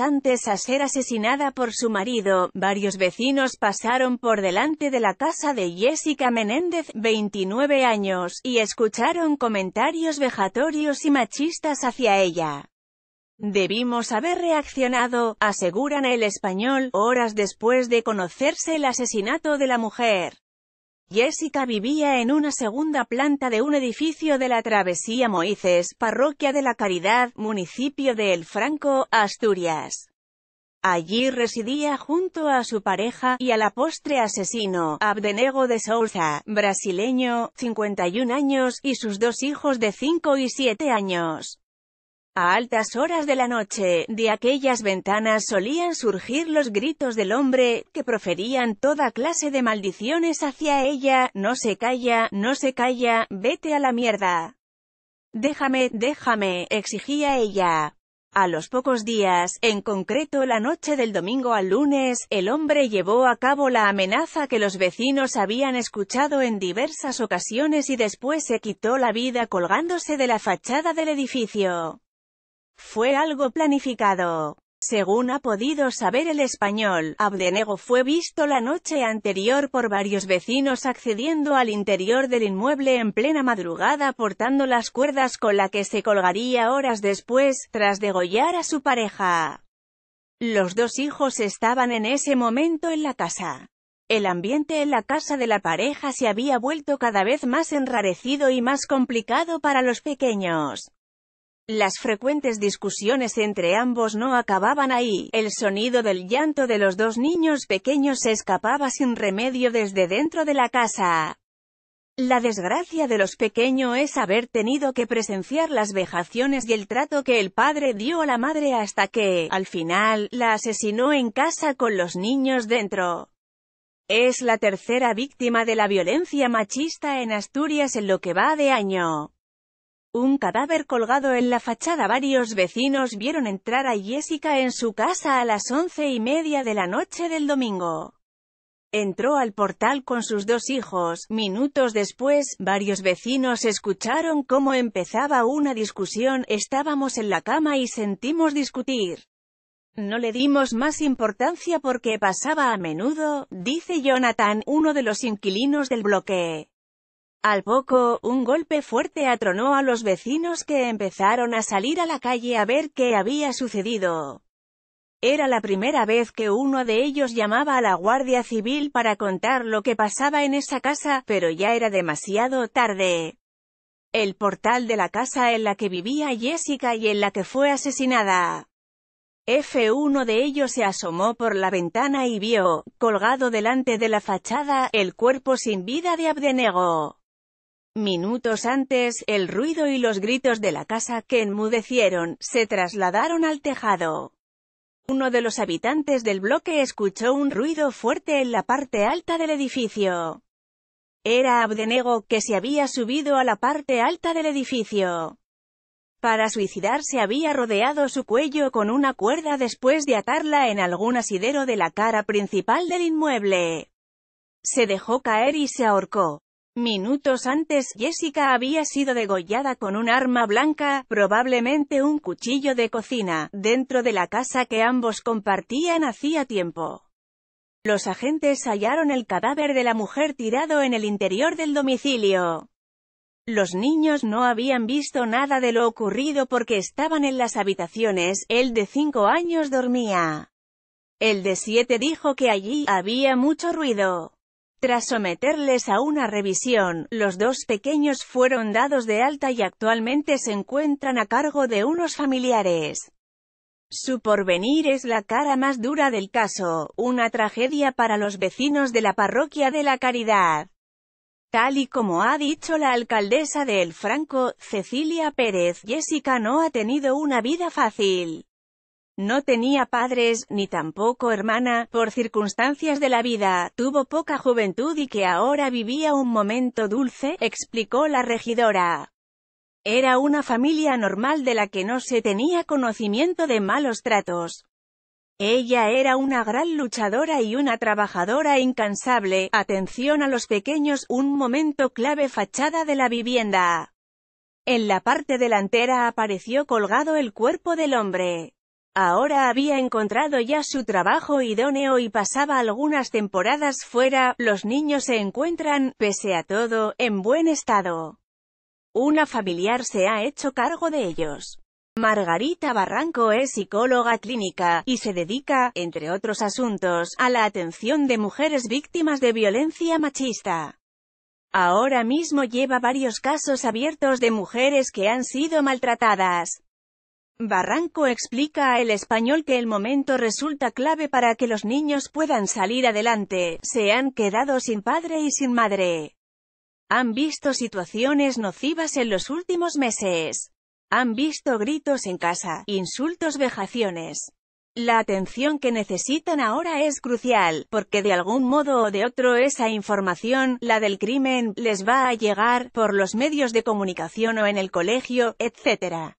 antes a ser asesinada por su marido, varios vecinos pasaron por delante de la casa de Jessica Menéndez, 29 años, y escucharon comentarios vejatorios y machistas hacia ella. Debimos haber reaccionado, aseguran el español, horas después de conocerse el asesinato de la mujer. Jessica vivía en una segunda planta de un edificio de la Travesía Moíces, Parroquia de la Caridad, municipio de El Franco, Asturias. Allí residía junto a su pareja, y a la postre asesino, Abdenego de Souza, brasileño, 51 años, y sus dos hijos de 5 y 7 años. A altas horas de la noche, de aquellas ventanas solían surgir los gritos del hombre, que proferían toda clase de maldiciones hacia ella, no se calla, no se calla, vete a la mierda. Déjame, déjame, exigía ella. A los pocos días, en concreto la noche del domingo al lunes, el hombre llevó a cabo la amenaza que los vecinos habían escuchado en diversas ocasiones y después se quitó la vida colgándose de la fachada del edificio. Fue algo planificado. Según ha podido saber el español, Abdenego fue visto la noche anterior por varios vecinos accediendo al interior del inmueble en plena madrugada portando las cuerdas con la que se colgaría horas después, tras degollar a su pareja. Los dos hijos estaban en ese momento en la casa. El ambiente en la casa de la pareja se había vuelto cada vez más enrarecido y más complicado para los pequeños. Las frecuentes discusiones entre ambos no acababan ahí, el sonido del llanto de los dos niños pequeños se escapaba sin remedio desde dentro de la casa. La desgracia de los pequeños es haber tenido que presenciar las vejaciones y el trato que el padre dio a la madre hasta que, al final, la asesinó en casa con los niños dentro. Es la tercera víctima de la violencia machista en Asturias en lo que va de año. Un cadáver colgado en la fachada Varios vecinos vieron entrar a Jessica en su casa a las once y media de la noche del domingo. Entró al portal con sus dos hijos. Minutos después, varios vecinos escucharon cómo empezaba una discusión, estábamos en la cama y sentimos discutir. No le dimos más importancia porque pasaba a menudo, dice Jonathan, uno de los inquilinos del bloque. Al poco, un golpe fuerte atronó a los vecinos que empezaron a salir a la calle a ver qué había sucedido. Era la primera vez que uno de ellos llamaba a la Guardia Civil para contar lo que pasaba en esa casa, pero ya era demasiado tarde. El portal de la casa en la que vivía Jessica y en la que fue asesinada. F. Uno de ellos se asomó por la ventana y vio, colgado delante de la fachada, el cuerpo sin vida de Abdenego. Minutos antes, el ruido y los gritos de la casa, que enmudecieron, se trasladaron al tejado. Uno de los habitantes del bloque escuchó un ruido fuerte en la parte alta del edificio. Era Abdenego, que se había subido a la parte alta del edificio. Para suicidarse había rodeado su cuello con una cuerda después de atarla en algún asidero de la cara principal del inmueble. Se dejó caer y se ahorcó. Minutos antes, Jessica había sido degollada con un arma blanca, probablemente un cuchillo de cocina, dentro de la casa que ambos compartían hacía tiempo. Los agentes hallaron el cadáver de la mujer tirado en el interior del domicilio. Los niños no habían visto nada de lo ocurrido porque estaban en las habitaciones, el de cinco años dormía. El de siete dijo que allí había mucho ruido. Tras someterles a una revisión, los dos pequeños fueron dados de alta y actualmente se encuentran a cargo de unos familiares. Su porvenir es la cara más dura del caso, una tragedia para los vecinos de la parroquia de la Caridad. Tal y como ha dicho la alcaldesa de El Franco, Cecilia Pérez, Jessica no ha tenido una vida fácil. No tenía padres, ni tampoco hermana, por circunstancias de la vida, tuvo poca juventud y que ahora vivía un momento dulce, explicó la regidora. Era una familia normal de la que no se tenía conocimiento de malos tratos. Ella era una gran luchadora y una trabajadora incansable, atención a los pequeños, un momento clave fachada de la vivienda. En la parte delantera apareció colgado el cuerpo del hombre. Ahora había encontrado ya su trabajo idóneo y pasaba algunas temporadas fuera, los niños se encuentran, pese a todo, en buen estado. Una familiar se ha hecho cargo de ellos. Margarita Barranco es psicóloga clínica, y se dedica, entre otros asuntos, a la atención de mujeres víctimas de violencia machista. Ahora mismo lleva varios casos abiertos de mujeres que han sido maltratadas. Barranco explica al Español que el momento resulta clave para que los niños puedan salir adelante, se han quedado sin padre y sin madre. Han visto situaciones nocivas en los últimos meses. Han visto gritos en casa, insultos, vejaciones. La atención que necesitan ahora es crucial, porque de algún modo o de otro esa información, la del crimen, les va a llegar, por los medios de comunicación o en el colegio, etc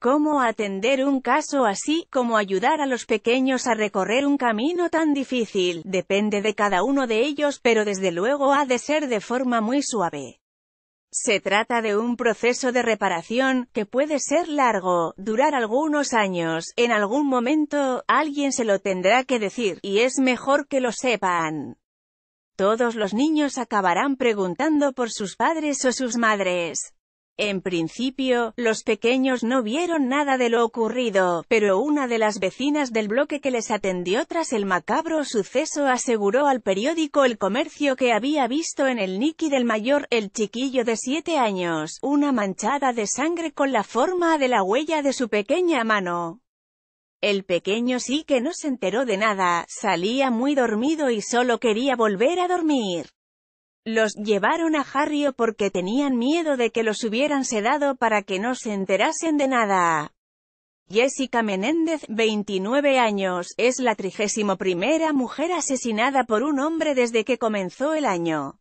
cómo atender un caso así, cómo ayudar a los pequeños a recorrer un camino tan difícil, depende de cada uno de ellos pero desde luego ha de ser de forma muy suave. Se trata de un proceso de reparación, que puede ser largo, durar algunos años, en algún momento, alguien se lo tendrá que decir, y es mejor que lo sepan. Todos los niños acabarán preguntando por sus padres o sus madres. En principio, los pequeños no vieron nada de lo ocurrido, pero una de las vecinas del bloque que les atendió tras el macabro suceso aseguró al periódico El Comercio que había visto en el Nicky del mayor, el chiquillo de siete años, una manchada de sangre con la forma de la huella de su pequeña mano. El pequeño sí que no se enteró de nada, salía muy dormido y solo quería volver a dormir. Los llevaron a Harrio porque tenían miedo de que los hubieran sedado para que no se enterasen de nada. Jessica Menéndez, 29 años, es la 31 primera mujer asesinada por un hombre desde que comenzó el año.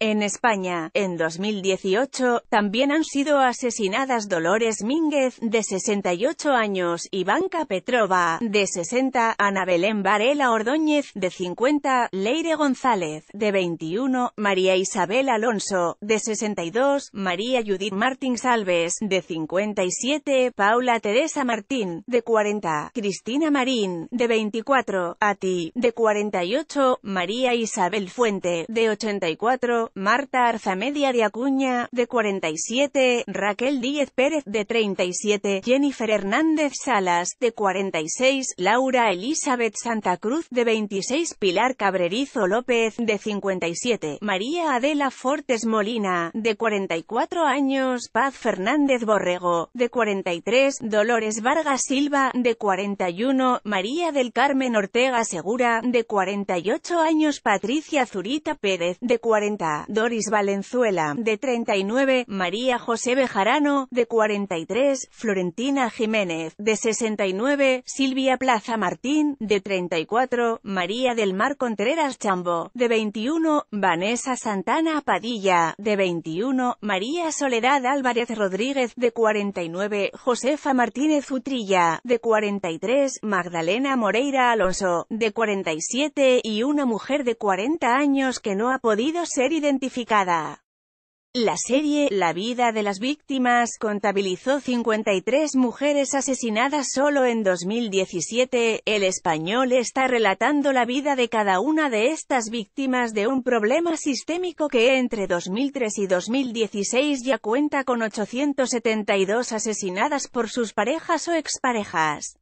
En España, en 2018, también han sido asesinadas Dolores Mínguez, de 68 años, Ivanka Petrova, de 60, Ana Belén Varela Ordóñez, de 50, Leire González, de 21, María Isabel Alonso, de 62, María Judith Martín Salves, de 57, Paula Teresa Martín, de 40, Cristina Marín, de 24, Ati, de 48, María Isabel Fuente, de 84, Marta Arzamedia de Acuña, de 47, Raquel Díez Pérez, de 37, Jennifer Hernández Salas, de 46, Laura Elizabeth Santa Cruz, de 26, Pilar Cabrerizo López, de 57, María Adela Fortes Molina, de 44 años, Paz Fernández Borrego, de 43, Dolores Vargas Silva, de 41, María del Carmen Ortega Segura, de 48 años Patricia Zurita Pérez, de 40 Doris Valenzuela, de 39, María José Bejarano, de 43, Florentina Jiménez, de 69, Silvia Plaza Martín, de 34, María del Mar Contreras Chambo, de 21, Vanessa Santana Padilla, de 21, María Soledad Álvarez Rodríguez, de 49, Josefa Martínez Utrilla, de 43, Magdalena Moreira Alonso, de 47 y una mujer de 40 años que no ha podido ser identificada identificada. La serie La vida de las víctimas contabilizó 53 mujeres asesinadas solo en 2017. El español está relatando la vida de cada una de estas víctimas de un problema sistémico que entre 2003 y 2016 ya cuenta con 872 asesinadas por sus parejas o exparejas.